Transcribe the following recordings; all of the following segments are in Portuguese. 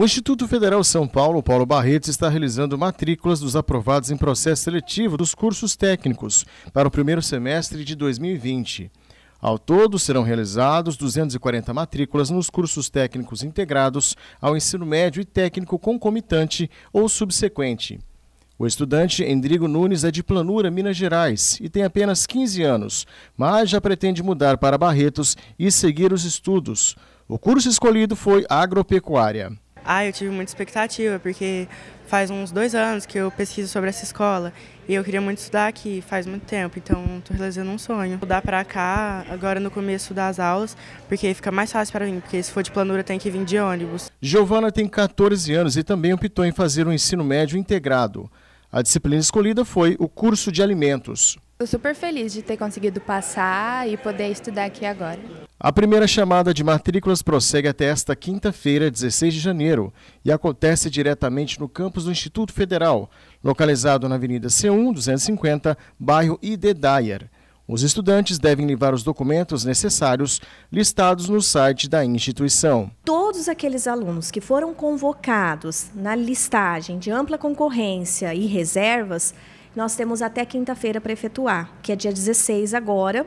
O Instituto Federal São Paulo, Paulo Barretes, está realizando matrículas dos aprovados em processo seletivo dos cursos técnicos para o primeiro semestre de 2020. Ao todo, serão realizados 240 matrículas nos cursos técnicos integrados ao ensino médio e técnico concomitante ou subsequente. O estudante Endrigo Nunes é de Planura, Minas Gerais, e tem apenas 15 anos, mas já pretende mudar para Barretos e seguir os estudos. O curso escolhido foi Agropecuária. Ah, eu tive muita expectativa, porque faz uns dois anos que eu pesquiso sobre essa escola e eu queria muito estudar aqui, faz muito tempo, então estou realizando um sonho. Mudar para cá, agora no começo das aulas, porque fica mais fácil para mim, porque se for de planura tem que vir de ônibus. Giovana tem 14 anos e também optou em fazer um ensino médio integrado. A disciplina escolhida foi o curso de alimentos. Estou super feliz de ter conseguido passar e poder estudar aqui agora. A primeira chamada de matrículas prossegue até esta quinta-feira, 16 de janeiro, e acontece diretamente no campus do Instituto Federal, localizado na Avenida C1 250, bairro ID Dyer. Os estudantes devem levar os documentos necessários listados no site da instituição. Todos aqueles alunos que foram convocados na listagem de ampla concorrência e reservas nós temos até quinta-feira para efetuar, que é dia 16 agora.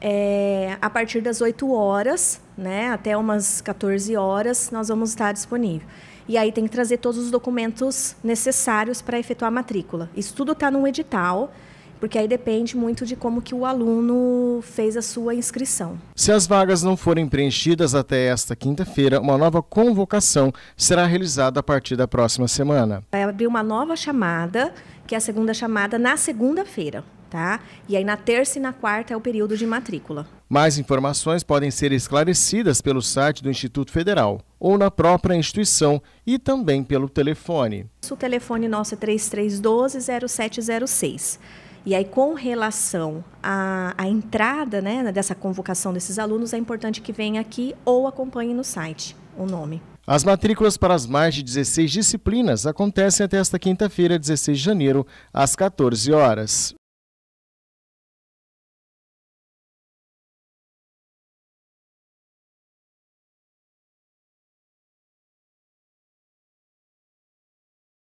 É, a partir das 8 horas, né, até umas 14 horas, nós vamos estar disponível. E aí tem que trazer todos os documentos necessários para efetuar a matrícula. Isso tudo está no edital porque aí depende muito de como que o aluno fez a sua inscrição. Se as vagas não forem preenchidas até esta quinta-feira, uma nova convocação será realizada a partir da próxima semana. Vai abrir uma nova chamada, que é a segunda chamada na segunda-feira. Tá? E aí na terça e na quarta é o período de matrícula. Mais informações podem ser esclarecidas pelo site do Instituto Federal ou na própria instituição e também pelo telefone. O telefone nosso é 3312 0706. E aí, com relação à, à entrada né, dessa convocação desses alunos, é importante que venha aqui ou acompanhe no site o nome. As matrículas para as mais de 16 disciplinas acontecem até esta quinta-feira, 16 de janeiro, às 14 horas.